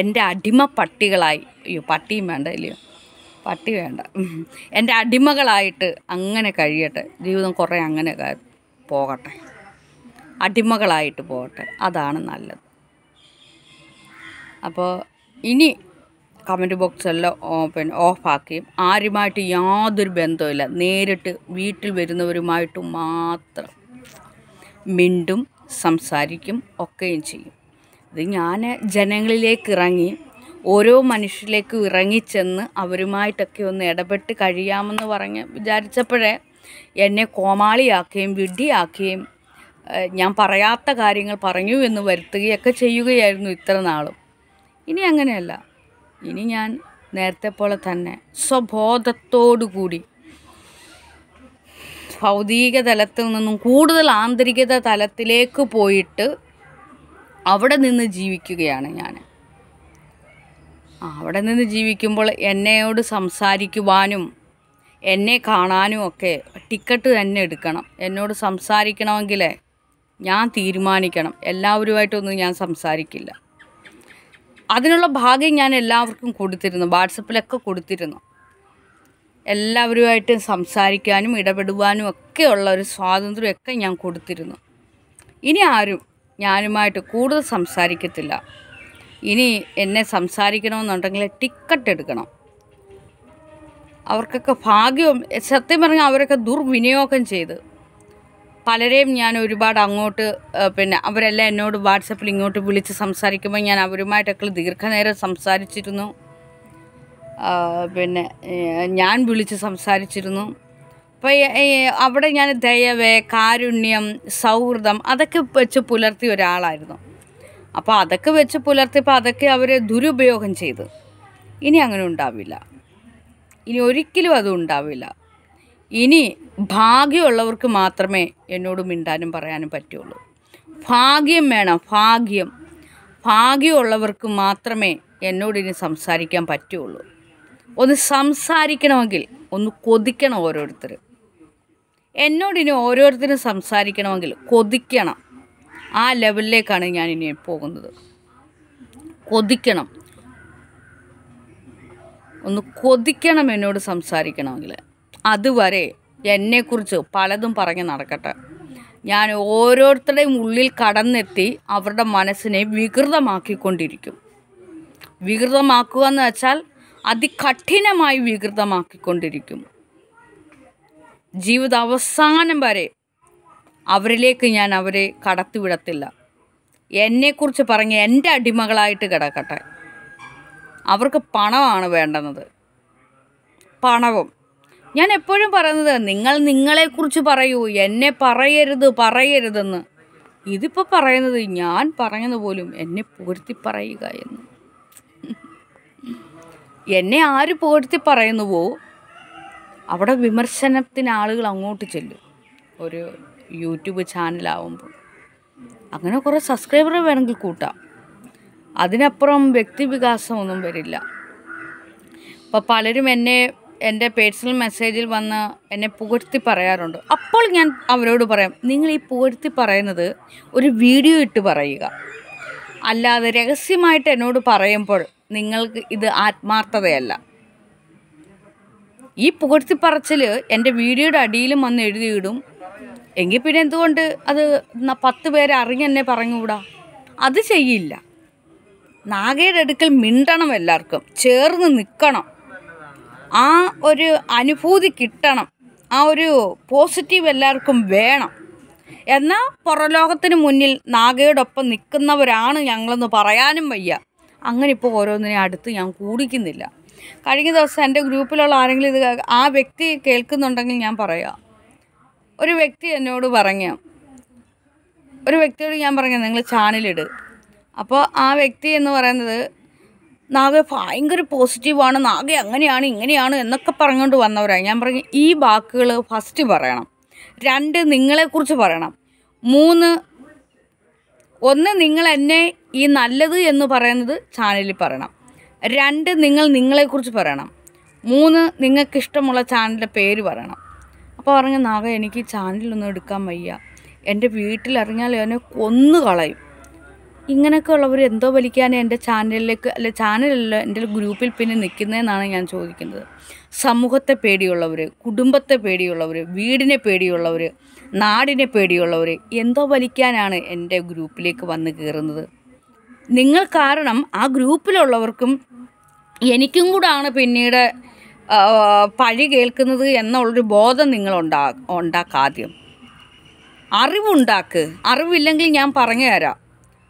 S1: എൻ്റെ അടിമ പട്ടികളായി അയ്യോ പട്ടിയും വേണ്ട ഇല്ലയോ പട്ടി വേണ്ട എൻ്റെ അടിമകളായിട്ട് അങ്ങനെ കഴിയട്ടെ ജീവിതം കുറേ അങ്ങനെ പോകട്ടെ അടിമകളായിട്ട് പോകട്ടെ അതാണ് നല്ലത് അപ്പോൾ ഇനി കമൻറ്റ് ബോക്സെല്ലാം പിന്നെ ഓഫാക്കി ആരുമായിട്ട് യാതൊരു ബന്ധവുമില്ല നേരിട്ട് വീട്ടിൽ വരുന്നവരുമായിട്ട് മാത്രം മിണ്ടും സംസാരിക്കും ഒക്കെയും ചെയ്യും ഇത് ഞാൻ ജനങ്ങളിലേക്ക് ഇറങ്ങി ഓരോ മനുഷ്യരിലേക്കും ഇറങ്ങിച്ചെന്ന് അവരുമായിട്ടൊക്കെ ഒന്ന് ഇടപെട്ട് കഴിയാമെന്ന് പറഞ്ഞ് വിചാരിച്ചപ്പോഴേ എന്നെ കോമാളിയാക്കുകയും വിഡ്ഢിയാക്കുകയും ഞാൻ പറയാത്ത കാര്യങ്ങൾ പറഞ്ഞു എന്ന് വരുത്തുകയൊക്കെ ചെയ്യുകയായിരുന്നു ഇത്ര നാളും ഇനി അങ്ങനെയല്ല ഇനി ഞാൻ നേരത്തെ പോലെ തന്നെ സ്വബോധത്തോടു കൂടി ഭൗതിക തലത്തിൽ നിന്നും കൂടുതൽ ആന്തരികത തലത്തിലേക്ക് പോയിട്ട് അവിടെ നിന്ന് ജീവിക്കുകയാണ് ഞാൻ അവിടെ നിന്ന് ജീവിക്കുമ്പോൾ എന്നെയോട് സംസാരിക്കുവാനും എന്നെ കാണാനും ഒക്കെ ടിക്കറ്റ് തന്നെ എടുക്കണം എന്നോട് സംസാരിക്കണമെങ്കിൽ ഞാൻ തീരുമാനിക്കണം എല്ലാവരുമായിട്ടൊന്നും ഞാൻ സംസാരിക്കില്ല അതിനുള്ള ഭാഗ്യം ഞാൻ എല്ലാവർക്കും കൊടുത്തിരുന്നു വാട്സപ്പിലൊക്കെ കൊടുത്തിരുന്നു എല്ലാവരുമായിട്ട് സംസാരിക്കാനും ഇടപെടുവാനും ഒക്കെയുള്ള ഒരു സ്വാതന്ത്ര്യമൊക്കെ ഞാൻ കൊടുത്തിരുന്നു ഇനി ആരും ഞാനുമായിട്ട് കൂടുതൽ സംസാരിക്കത്തില്ല ഇനി എന്നെ സംസാരിക്കണമെന്നുണ്ടെങ്കിൽ ടിക്കറ്റ് എടുക്കണം അവർക്കൊക്കെ ഭാഗ്യവും സത്യം പറഞ്ഞാൽ അവരൊക്കെ ദുർവിനിയോഗം ചെയ്ത് പലരെയും ഞാൻ ഒരുപാട് അങ്ങോട്ട് പിന്നെ അവരെല്ലാം എന്നോട് വാട്സപ്പിൽ ഇങ്ങോട്ട് വിളിച്ച് സംസാരിക്കുമ്പോൾ ഞാൻ അവരുമായിട്ടൊക്കെ ദീർഘനേരം സംസാരിച്ചിരുന്നു പിന്നെ ഞാൻ വിളിച്ച് സംസാരിച്ചിരുന്നു അപ്പോൾ അവിടെ ഞാൻ ദയവ് കാരുണ്യം സൗഹൃദം അതൊക്കെ വെച്ച് പുലർത്തിയ ഒരാളായിരുന്നു അപ്പോൾ അതൊക്കെ വെച്ച് പുലർത്തിയപ്പോൾ അതൊക്കെ അവർ ദുരുപയോഗം ചെയ്തു ഇനി അങ്ങനെ ഉണ്ടാവില്ല ഇനി ഒരിക്കലും അതും ഉണ്ടാവില്ല ഇനി ഭാഗ്യമുള്ളവർക്ക് മാത്രമേ എന്നോട് മിണ്ടാനും പറയാനും പറ്റുള്ളൂ ഭാഗ്യം വേണം ഭാഗ്യം ഭാഗ്യമുള്ളവർക്ക് മാത്രമേ എന്നോട് ഇനി സംസാരിക്കാൻ പറ്റുള്ളൂ ഒന്ന് സംസാരിക്കണമെങ്കിൽ ഒന്ന് കൊതിക്കണം ഓരോരുത്തർ എന്നോടിനി ഓരോരുത്തരും സംസാരിക്കണമെങ്കിൽ കൊതിക്കണം ആ ലെവലിലേക്കാണ് ഞാൻ ഇനി പോകുന്നത് കൊതിക്കണം ഒന്ന് കൊതിക്കണം എന്നോട് സംസാരിക്കണമെങ്കിൽ അതുവരെ എന്നെക്കുറിച്ച് പലതും പറഞ്ഞ് നടക്കട്ടെ ഞാൻ ഓരോരുത്തരുടെയും ഉള്ളിൽ കടന്നെത്തി അവരുടെ മനസ്സിനെ വികൃതമാക്കിക്കൊണ്ടിരിക്കും വികൃതമാക്കുക എന്ന് വെച്ചാൽ അതികഠിനമായി വികൃതമാക്കിക്കൊണ്ടിരിക്കും ജീവിത അവസാനം വരെ അവരിലേക്ക് ഞാൻ അവരെ കടത്തിവിടത്തില്ല എന്നെക്കുറിച്ച് പറഞ്ഞ് എൻ്റെ അടിമകളായിട്ട് കിടക്കട്ടെ അവർക്ക് പണമാണ് വേണ്ടുന്നത് പണവും ഞാൻ എപ്പോഴും പറയുന്നത് നിങ്ങൾ നിങ്ങളെക്കുറിച്ച് പറയൂ എന്നെ പറയരുത് പറയരുതെന്ന് ഇതിപ്പോൾ പറയുന്നത് ഞാൻ പറഞ്ഞത് പോലും എന്നെ പൊരുത്തി പറയുക എന്ന് എന്നെ ആര് പുകഴ്ത്തി പറയുന്നുവോ അവിടെ വിമർശനത്തിന് ആളുകൾ അങ്ങോട്ട് ചെല്ലും ഒരു യൂട്യൂബ് ചാനലാവുമ്പോൾ അങ്ങനെ കുറേ സബ്സ്ക്രൈബർ വേണമെങ്കിൽ കൂട്ടാം അതിനപ്പുറം വ്യക്തിവികാസമൊന്നും വരില്ല അപ്പോൾ പലരും എന്നെ എൻ്റെ പേഴ്സണൽ മെസ്സേജിൽ വന്ന് എന്നെ പുകഴ്ത്തി പറയാറുണ്ട് അപ്പോൾ ഞാൻ അവരോട് പറയാം നിങ്ങൾ ഈ പുകഴ്ത്തി പറയുന്നത് ഒരു വീഡിയോ ഇട്ട് പറയുക അല്ലാതെ രഹസ്യമായിട്ട് എന്നോട് പറയുമ്പോൾ നിങ്ങൾക്ക് ഇത് ആത്മാർത്ഥതയല്ല ഈ പുകഴ്ത്തിപ്പറച്ചിൽ എൻ്റെ വീഡിയോയുടെ അടിയിലും വന്ന് എഴുതിയിടും എങ്കിൽ പിന്നെ എന്തുകൊണ്ട് അത് പത്ത് പേരെ അറിഞ്ഞെന്നെ പറഞ്ഞുകൂടാ അത് ചെയ്യില്ല നാഗയുടെ അടുക്കൽ മിണ്ടണം എല്ലാവർക്കും ചേർന്ന് നിൽക്കണം ആ ഒരു അനുഭൂതി കിട്ടണം ആ ഒരു പോസിറ്റീവ് എല്ലാവർക്കും വേണം എന്നാൽ പുറലോകത്തിന് മുന്നിൽ നാഗയോടൊപ്പം നിൽക്കുന്നവരാണ് ഞങ്ങളെന്ന് പറയാനും വയ്യ അങ്ങനെ ഇപ്പോൾ ഓരോന്നിനെ അടുത്ത് ഞാൻ കൂടിക്കുന്നില്ല കഴിഞ്ഞ ദിവസം എൻ്റെ ഗ്രൂപ്പിലുള്ള ആരെങ്കിലും ഇത് ആ വ്യക്തി കേൾക്കുന്നുണ്ടെങ്കിൽ ഞാൻ പറയാം ഒരു വ്യക്തി എന്നോട് പറഞ്ഞു ഒരു വ്യക്തിയോട് ഞാൻ പറഞ്ഞു നിങ്ങൾ ചാനലിട് അപ്പോൾ ആ വ്യക്തി എന്ന് പറയുന്നത് നാഗെ ഭയങ്കര പോസിറ്റീവാണ് നാഗെ അങ്ങനെയാണ് ഇങ്ങനെയാണ് എന്നൊക്കെ പറഞ്ഞുകൊണ്ട് വന്നവരാണ് ഞാൻ പറഞ്ഞു ഈ വാക്കുകൾ ഫസ്റ്റ് പറയണം രണ്ട് നിങ്ങളെക്കുറിച്ച് പറയണം മൂന്ന് ഒന്ന് നിങ്ങൾ എന്നെ ഈ നല്ലത് എന്ന് പറയുന്നത് ചാനലിൽ പറയണം രണ്ട് നിങ്ങൾ നിങ്ങളെക്കുറിച്ച് പറയണം മൂന്ന് നിങ്ങൾക്കിഷ്ടമുള്ള ചാനലിൻ്റെ പേര് പറയണം അപ്പോൾ പറഞ്ഞു നാഗ എനിക്ക് ചാനലൊന്നും എടുക്കാൻ വയ്യ എൻ്റെ വീട്ടിലിറങ്ങിയാൽ എന്നെ കൊന്നു കളയും ഇങ്ങനെയൊക്കെ ഉള്ളവർ എന്തോ വലിക്കാനേ എൻ്റെ ചാനലിലേക്ക് അല്ല ചാനലല്ല എൻ്റെ ഗ്രൂപ്പിൽ പിന്നെ നിൽക്കുന്നതെന്നാണ് ഞാൻ ചോദിക്കുന്നത് സമൂഹത്തെ പേടിയുള്ളവർ കുടുംബത്തെ പേടിയുള്ളവർ വീടിനെ പേടിയുള്ളവർ നാടിനെ പേടിയുള്ളവർ എന്തോ വലിക്കാനാണ് എൻ്റെ ഗ്രൂപ്പിലേക്ക് വന്ന് കയറുന്നത് നിങ്ങൾ കാരണം ആ ഗ്രൂപ്പിലുള്ളവർക്കും എനിക്കും കൂടാണ് പിന്നീട് പഴി കേൾക്കുന്നത് എന്നുള്ളൊരു ബോധം നിങ്ങൾ ഉണ്ടാ ഉണ്ടാക്കാദ്യം അറിവുണ്ടാക്ക് അറിവില്ലെങ്കിൽ ഞാൻ പറഞ്ഞു തരാം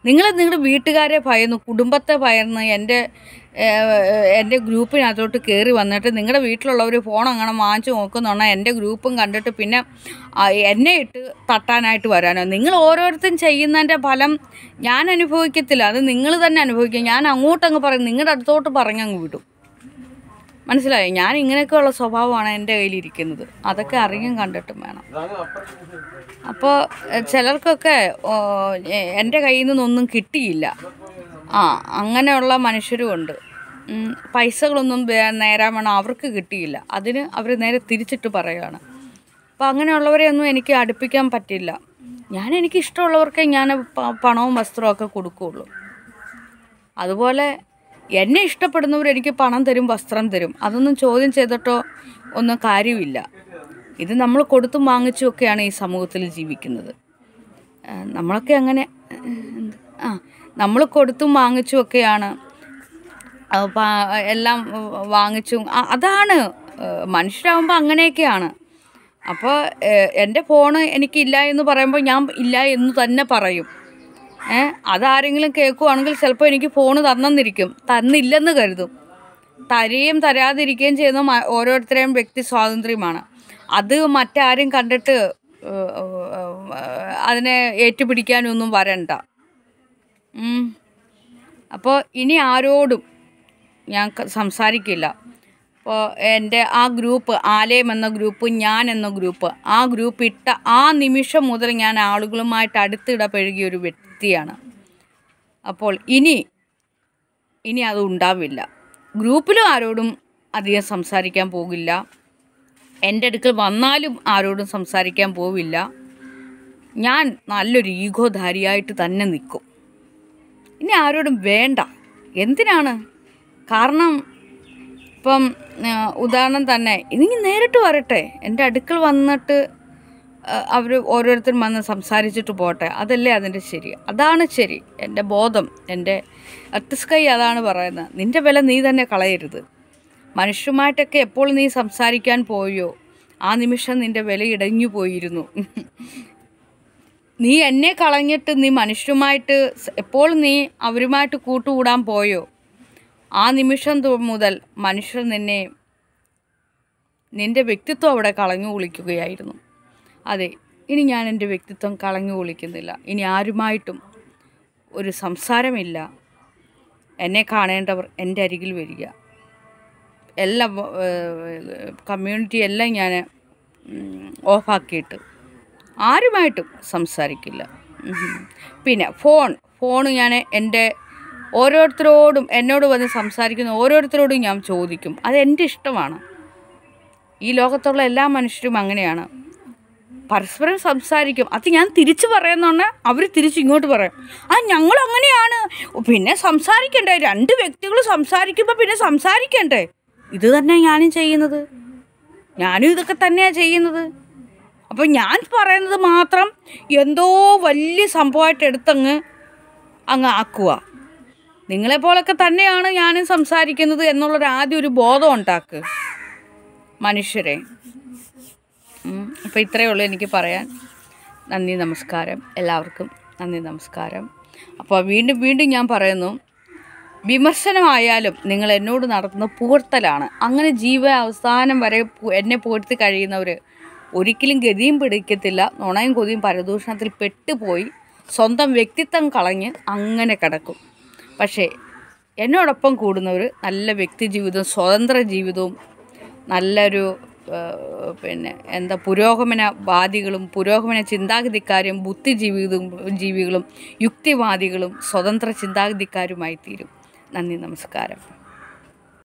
S1: നിങ്ങൾ നിങ്ങളുടെ വീട്ടുകാരെ ഭയന്ന് കുടുംബത്തെ ഭയന്ന് എൻ്റെ എൻ്റെ ഗ്രൂപ്പിനകത്തോട്ട് കയറി വന്നിട്ട് നിങ്ങളുടെ വീട്ടിലുള്ളവർ ഫോൺ അങ്ങനെ വാങ്ങിച്ചു നോക്കുന്നുണ്ടോ എൻ്റെ ഗ്രൂപ്പും കണ്ടിട്ട് പിന്നെ എന്നെ ഇട്ട് തട്ടാനായിട്ട് വരാനോ നിങ്ങൾ ഓരോരുത്തരും ചെയ്യുന്നതിൻ്റെ ഫലം ഞാൻ അനുഭവിക്കത്തില്ല അത് നിങ്ങൾ തന്നെ അനുഭവിക്കും ഞാൻ അങ്ങോട്ടങ്ങ് പറയും നിങ്ങളുടെ അടുത്തോട്ട് പറഞ്ഞങ്ങ് വിടും മനസ്സിലായി ഞാൻ ഇങ്ങനെയൊക്കെയുള്ള സ്വഭാവമാണ് എൻ്റെ കയ്യിലിരിക്കുന്നത് അതൊക്കെ അറിയും കണ്ടിട്ടും വേണം അപ്പോൾ ചിലർക്കൊക്കെ എൻ്റെ കയ്യിൽ നിന്നൊന്നും കിട്ടിയില്ല ആ അങ്ങനെയുള്ള മനുഷ്യരും ഉണ്ട് പൈസകളൊന്നും വേണം അവർക്ക് കിട്ടിയില്ല അതിന് അവർ നേരെ തിരിച്ചിട്ട് പറയുകയാണ് അപ്പോൾ അങ്ങനെയുള്ളവരെയൊന്നും എനിക്ക് അടുപ്പിക്കാൻ പറ്റില്ല ഞാൻ എനിക്ക് ഇഷ്ടമുള്ളവർക്കേ ഞാൻ പണവും വസ്ത്രവും ഒക്കെ കൊടുക്കുകയുള്ളൂ അതുപോലെ എന്നെ ഇഷ്ടപ്പെടുന്നവർ എനിക്ക് പണം തരും വസ്ത്രം തരും അതൊന്നും ചോദ്യം ചെയ്തിട്ടോ ഒന്നും കാര്യമില്ല ഇത് നമ്മൾ കൊടുത്തും വാങ്ങിച്ചുമൊക്കെയാണ് ഈ സമൂഹത്തിൽ ജീവിക്കുന്നത് നമ്മളൊക്കെ അങ്ങനെ ആ നമ്മൾ കൊടുത്തും വാങ്ങിച്ചുമൊക്കെയാണ് എല്ലാം വാങ്ങിച്ചും അതാണ് മനുഷ്യരാകുമ്പോൾ അങ്ങനെയൊക്കെയാണ് അപ്പോൾ എൻ്റെ ഫോണ് എനിക്കില്ല എന്ന് പറയുമ്പോൾ ഞാൻ ഇല്ല എന്ന് തന്നെ പറയും അതാരെങ്കിലും കേൾക്കുവാണെങ്കിൽ ചിലപ്പോൾ എനിക്ക് ഫോണ് തന്നെന്നിരിക്കും തന്നില്ലെന്ന് കരുതും തരുകയും തരാതിരിക്കുകയും ചെയ്യുന്ന ഓരോരുത്തരെയും വ്യക്തി സ്വാതന്ത്ര്യമാണ് അത് മറ്റാരും കണ്ടിട്ട് അതിനെ ഏറ്റുപിടിക്കാനൊന്നും വരണ്ട അപ്പോൾ ഇനി ആരോടും ഞാൻ സംസാരിക്കില്ല അപ്പോൾ എൻ്റെ ആ ഗ്രൂപ്പ് ആലയം എന്ന ഗ്രൂപ്പ് ഞാൻ എന്ന ഗ്രൂപ്പ് ആ ഗ്രൂപ്പ് ഇട്ട ആ നിമിഷം മുതൽ ഞാൻ ആളുകളുമായിട്ട് അടുത്തിടപഴകിയൊരു ഒരു വ്യക്തി വ്യക്തിയാണ് അപ്പോൾ ഇനി ഇനി അത് ഉണ്ടാവില്ല ഗ്രൂപ്പിലും ആരോടും അധികം സംസാരിക്കാൻ പോകില്ല എൻ്റെ അടുക്കൽ വന്നാലും ആരോടും സംസാരിക്കാൻ പോവില്ല ഞാൻ നല്ലൊരു ഈഗോധാരിയായിട്ട് തന്നെ നിൽക്കും ഇനി ആരോടും വേണ്ട എന്തിനാണ് കാരണം ഇപ്പം ഉദാഹരണം തന്നെ ഇനി നേരിട്ട് വരട്ടെ എൻ്റെ അടുക്കൽ വന്നിട്ട് അവർ ഓരോരുത്തരും വന്ന് സംസാരിച്ചിട്ട് പോട്ടെ അതല്ലേ അതിൻ്റെ ശരി അതാണ് ശരി എൻ്റെ ബോധം എൻ്റെ അർത്തിസ്കൈ അതാണ് പറയുന്നത് നിൻ്റെ വില നീ തന്നെ കളയരുത് മനുഷ്യമായിട്ടൊക്കെ എപ്പോൾ നീ സംസാരിക്കാൻ പോയോ ആ നിമിഷം നിൻ്റെ വില ഇടഞ്ഞു പോയിരുന്നു നീ എന്നെ കളഞ്ഞിട്ട് നീ മനുഷ്യമായിട്ട് എപ്പോൾ നീ അവരുമായിട്ട് കൂട്ടുകൂടാൻ പോയോ ആ നിമിഷം മുതൽ മനുഷ്യർ നിന്നെ നിൻ്റെ വ്യക്തിത്വം അവിടെ കളഞ്ഞു കുളിക്കുകയായിരുന്നു അതെ ഇനി ഞാൻ എൻ്റെ വ്യക്തിത്വം കളഞ്ഞു കുളിക്കുന്നില്ല ഇനി ആരുമായിട്ടും ഒരു സംസാരമില്ല എന്നെ കാണേണ്ടവർ എൻ്റെ അരികിൽ വരിക എല്ലാ കമ്മ്യൂണിറ്റി എല്ലാം ഞാൻ ഓഫാക്കിയിട്ട് ആരുമായിട്ടും സംസാരിക്കില്ല പിന്നെ ഫോൺ ഫോൺ ഞാൻ എൻ്റെ ഓരോരുത്തരോടും എന്നോട് വന്ന് സംസാരിക്കുന്ന ഓരോരുത്തരോടും ഞാൻ ചോദിക്കും അത് എൻ്റെ ഇഷ്ടമാണ് ഈ ലോകത്തുള്ള എല്ലാ മനുഷ്യരും അങ്ങനെയാണ് പരസ്പരം സംസാരിക്കും അത് ഞാൻ തിരിച്ചു പറയുന്നതുകൊണ്ട് അവർ തിരിച്ച് ഇങ്ങോട്ട് പറയും ആ ഞങ്ങൾ അങ്ങനെയാണ് പിന്നെ സംസാരിക്കണ്ടേ രണ്ട് വ്യക്തികൾ സംസാരിക്കുമ്പോൾ പിന്നെ സംസാരിക്കണ്ടേ ഇത് തന്നെ ഞാനും ചെയ്യുന്നത് ഞാനും ഇതൊക്കെ തന്നെയാണ് ചെയ്യുന്നത് അപ്പോൾ ഞാൻ പറയുന്നത് മാത്രം എന്തോ വലിയ സംഭവമായിട്ട് എടുത്തങ്ങ് അങ്ങ് ആക്കുക നിങ്ങളെപ്പോലൊക്കെ തന്നെയാണ് ഞാനും സംസാരിക്കുന്നത് എന്നുള്ളൊരു ഒരു ബോധം ഉണ്ടാക്കുക മനുഷ്യരെ അപ്പോൾ ഇത്രയേ ഉള്ളൂ എനിക്ക് പറയാൻ നന്ദി നമസ്കാരം എല്ലാവർക്കും നന്ദി നമസ്കാരം അപ്പോൾ വീണ്ടും വീണ്ടും ഞാൻ പറയുന്നു വിമർശനമായാലും നിങ്ങൾ എന്നോട് നടത്തുന്ന പുകർത്തലാണ് അങ്ങനെ ജീവ അവസാനം വരെ എന്നെ പുകഴ്ത്തി കഴിയുന്നവർ ഒരിക്കലും ഗതിയും പിടിക്കത്തില്ല നുണയും കൊതിയും പരദൂഷണത്തിൽ പെട്ടുപോയി സ്വന്തം വ്യക്തിത്വം കളഞ്ഞ് അങ്ങനെ കിടക്കും പക്ഷേ എന്നോടൊപ്പം കൂടുന്നവർ നല്ല വ്യക്തി ജീവിതവും സ്വതന്ത്ര ജീവിതവും നല്ലൊരു പിന്നെ എന്താ വാദികളും പുരോഗമന ചിന്താഗതിക്കാരും ബുദ്ധിജീവിതും ജീവികളും യുക്തിവാദികളും സ്വതന്ത്ര ചിന്താഗതിക്കാരുമായി തീരും നന്ദി നമസ്കാരം